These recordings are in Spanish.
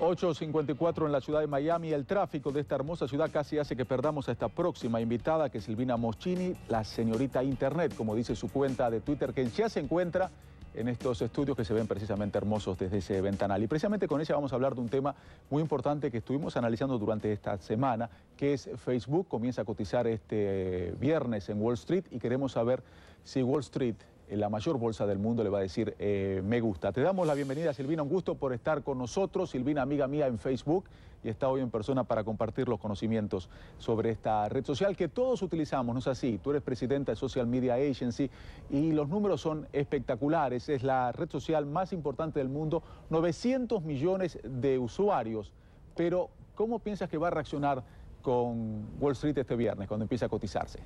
8.54 en la ciudad de Miami. El tráfico de esta hermosa ciudad casi hace que perdamos a esta próxima invitada, que es Silvina Moschini, la señorita Internet, como dice su cuenta de Twitter, que ya se encuentra en estos estudios que se ven precisamente hermosos desde ese ventanal. Y precisamente con ella vamos a hablar de un tema muy importante que estuvimos analizando durante esta semana, que es Facebook. Comienza a cotizar este viernes en Wall Street y queremos saber si Wall Street la mayor bolsa del mundo le va a decir eh, me gusta. Te damos la bienvenida, Silvina, un gusto por estar con nosotros. Silvina, amiga mía en Facebook, y está hoy en persona para compartir los conocimientos sobre esta red social que todos utilizamos, ¿no es así? Tú eres presidenta de Social Media Agency y los números son espectaculares. Es la red social más importante del mundo, 900 millones de usuarios. Pero, ¿cómo piensas que va a reaccionar con Wall Street este viernes cuando empiece a cotizarse?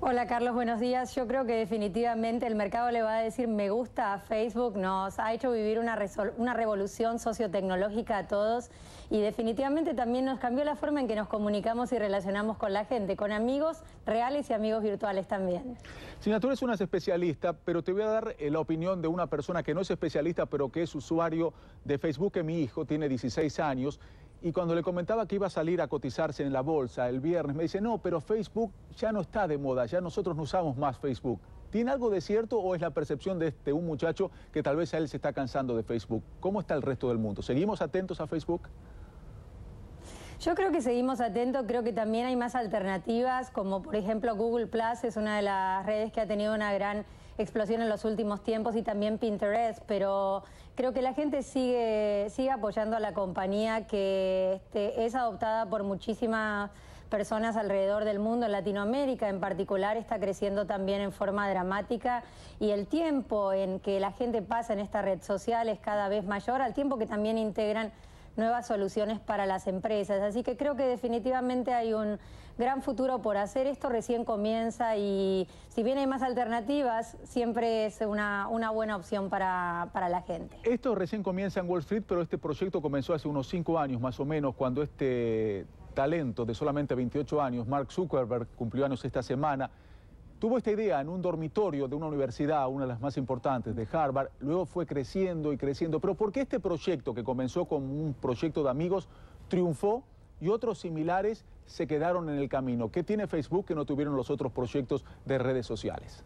Hola Carlos, buenos días. Yo creo que definitivamente el mercado le va a decir me gusta a Facebook, nos ha hecho vivir una, revolución sociotecnológica a todos y definitivamente también nos cambió la forma en que nos comunicamos y relacionamos con la gente, con amigos reales y amigos virtuales también. Sina, tú eres una especialista, pero te voy a dar eh, la opinión de una persona que no es especialista, pero que es usuario de Facebook, que mi hijo tiene 16 años y cuando le comentaba que iba a salir a cotizarse en la bolsa el viernes, me dice, no, pero Facebook ya no está de moda, ya nosotros no usamos más Facebook. ¿Tiene algo de cierto o es la percepción de este, un muchacho que tal vez a él se está cansando de Facebook? ¿Cómo está el resto del mundo? ¿Seguimos atentos a Facebook? Yo creo que seguimos atentos, creo que también hay más alternativas, como por ejemplo Google Plus es una de las redes que ha tenido una gran explosión en los últimos tiempos y también Pinterest, pero creo que la gente sigue, sigue apoyando a la compañía que este, es adoptada por muchísimas personas alrededor del mundo, en Latinoamérica en particular, está creciendo también en forma dramática y el tiempo en que la gente pasa en esta red social es cada vez mayor, al tiempo que también integran nuevas soluciones para las empresas. Así que creo que definitivamente hay un gran futuro por hacer. Esto recién comienza y si bien hay más alternativas, siempre es una, una buena opción para, para la gente. Esto recién comienza en Wall Street, pero este proyecto comenzó hace unos cinco años más o menos, cuando este talento de solamente 28 años, Mark Zuckerberg, cumplió años esta semana, Tuvo esta idea en un dormitorio de una universidad, una de las más importantes de Harvard, luego fue creciendo y creciendo, pero ¿por qué este proyecto que comenzó como un proyecto de amigos triunfó y otros similares se quedaron en el camino? ¿Qué tiene Facebook que no tuvieron los otros proyectos de redes sociales?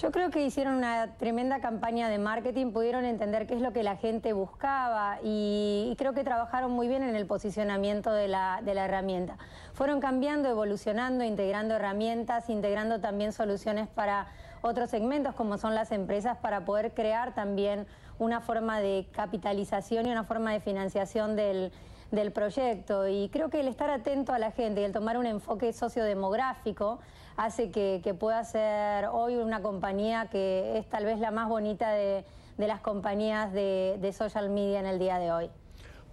Yo creo que hicieron una tremenda campaña de marketing, pudieron entender qué es lo que la gente buscaba y, creo que trabajaron muy bien en el posicionamiento de la, de la, herramienta. Fueron cambiando, evolucionando, integrando herramientas, integrando también soluciones para otros segmentos como son las empresas para poder crear también una forma de capitalización y una forma de financiación del, del proyecto. Y creo que el estar atento a la gente y el tomar un enfoque sociodemográfico hace que, pueda ser hoy una compañía que es tal vez la más bonita de, las compañías de, social media en el día de hoy.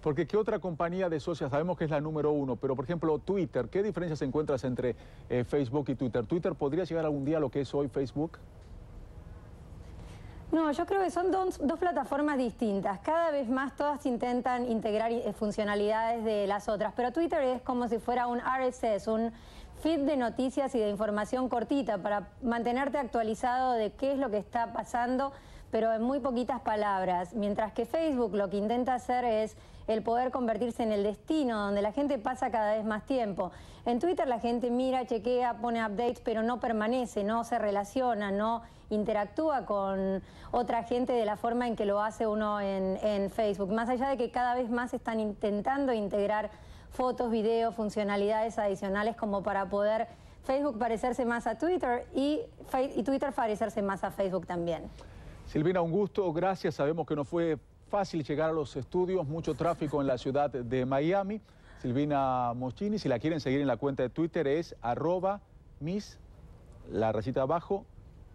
Porque ¿qué otra compañía de socias? Sabemos que es la número uno, pero por ejemplo Twitter, ¿qué diferencias encuentras entre eh, Facebook y Twitter? ¿Twitter podría llegar algún día a lo que es hoy Facebook? No, yo creo que son dos, plataformas distintas. Cada vez más todas intentan integrar eh, funcionalidades de las otras, pero Twitter es como si fuera un RSS, un feed de noticias y de información cortita para mantenerte actualizado de qué es lo que está pasando pero en muy poquitas palabras. Mientras que Facebook lo que intenta hacer es el poder convertirse en el destino, donde la gente pasa cada vez más tiempo. En Twitter la gente mira, chequea, pone updates, pero no permanece, no se relaciona, no interactúa con otra gente de la forma en que lo hace uno en, Facebook. Más allá de que cada vez más están intentando integrar fotos, videos, funcionalidades adicionales como para poder Facebook parecerse más a Twitter y Twitter parecerse más a Facebook también. Silvina, un gusto, gracias. Sabemos que no fue fácil llegar a los estudios, mucho tráfico en la ciudad de Miami. Silvina Moschini, si la quieren seguir en la cuenta de Twitter es arroba mis, la recita abajo,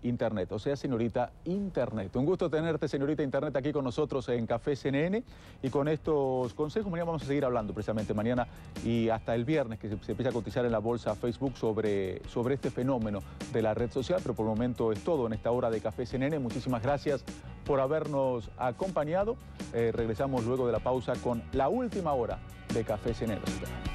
Internet, o sea, señorita Internet. Un gusto tenerte, señorita Internet, aquí con nosotros en Café CNN y con estos consejos. Mañana vamos a seguir hablando precisamente, mañana y hasta el viernes, que se, empieza a cotizar en la bolsa Facebook sobre, sobre este fenómeno de la red social, pero por el momento es todo en esta hora de Café CNN. Muchísimas gracias por habernos acompañado. Eh, regresamos luego de la pausa con la última hora de Café CNN.